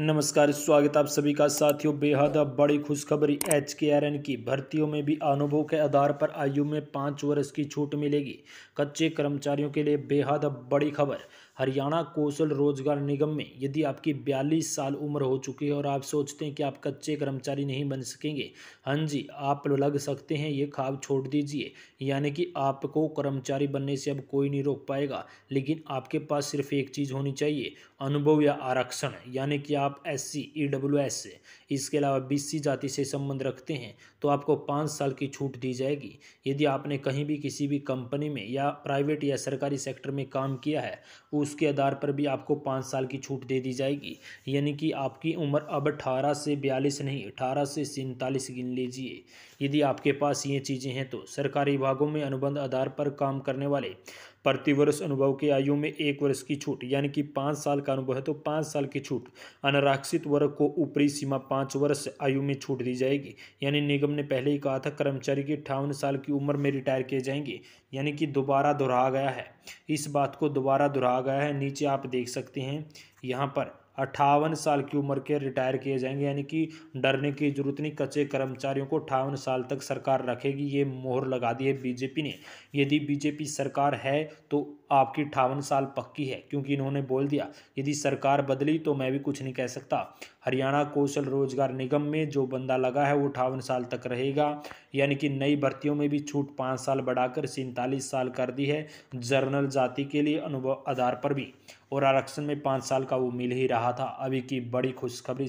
नमस्कार स्वागत आप सभी का साथियों बेहद बड़ी खुशखबरी एच के आर एन की भर्तियों में भी अनुभव के आधार पर आयु में पाँच वर्ष की छूट मिलेगी कच्चे कर्मचारियों के लिए बेहद बड़ी खबर हरियाणा कौशल रोजगार निगम में यदि आपकी बयालीस साल उम्र हो चुकी है और आप सोचते हैं कि आप कच्चे कर्मचारी नहीं बन सकेंगे हाँ जी आप लग सकते हैं ये खाब छोड़ दीजिए यानी कि आपको कर्मचारी बनने से अब कोई नहीं रोक पाएगा लेकिन आपके पास सिर्फ एक चीज़ होनी चाहिए अनुभव या आरक्षण यानी कि आप S C E W S इसके अलावा बी सी जाति से संबंध रखते हैं तो आपको पाँच साल की छूट दी जाएगी यदि आपने कहीं भी किसी भी कंपनी में या प्राइवेट या सरकारी सेक्टर में काम किया है उस उसके आधार पर भी आपको पाँच साल की छूट दे दी जाएगी यानी कि आपकी उम्र अब अठारह से बयालीस नहीं अठारह से सैंतालीस गिन लीजिए यदि आपके पास ये चीज़ें हैं तो सरकारी विभागों में अनुबंध आधार पर काम करने वाले प्रतिवर्ष अनुभव की आयु में एक वर्ष की छूट यानी कि पाँच साल का अनुभव है तो पाँच साल की छूट अनारक्षित वर्ग को ऊपरी सीमा पाँच वर्ष आयु में छूट दी जाएगी यानी निगम ने पहले ही कहा था कर्मचारी की अठावन साल की उम्र में रिटायर किए जाएंगे यानी कि दोबारा दोहराया गया है इस बात को दोबारा दोहराया गया है नीचे आप देख सकते हैं यहाँ पर अट्ठावन साल की उम्र के रिटायर किए जाएंगे यानी कि डरने की जरूरत नहीं कच्चे कर्मचारियों को अट्ठावन साल तक सरकार रखेगी ये मोहर लगा दी है बीजेपी ने यदि बीजेपी सरकार है तो आपकी अठावन साल पक्की है क्योंकि इन्होंने बोल दिया यदि सरकार बदली तो मैं भी कुछ नहीं कह सकता हरियाणा कौशल रोजगार निगम में जो बंदा लगा है वो अठावन साल तक रहेगा यानी कि नई भर्तियों में भी छूट पाँच साल बढ़ाकर सैंतालीस साल कर दी है जर्नल जाति के लिए अनुभव आधार पर भी और आरक्षण में पाँच साल का वो मिल ही रहा था अभी की बड़ी खुशखबरी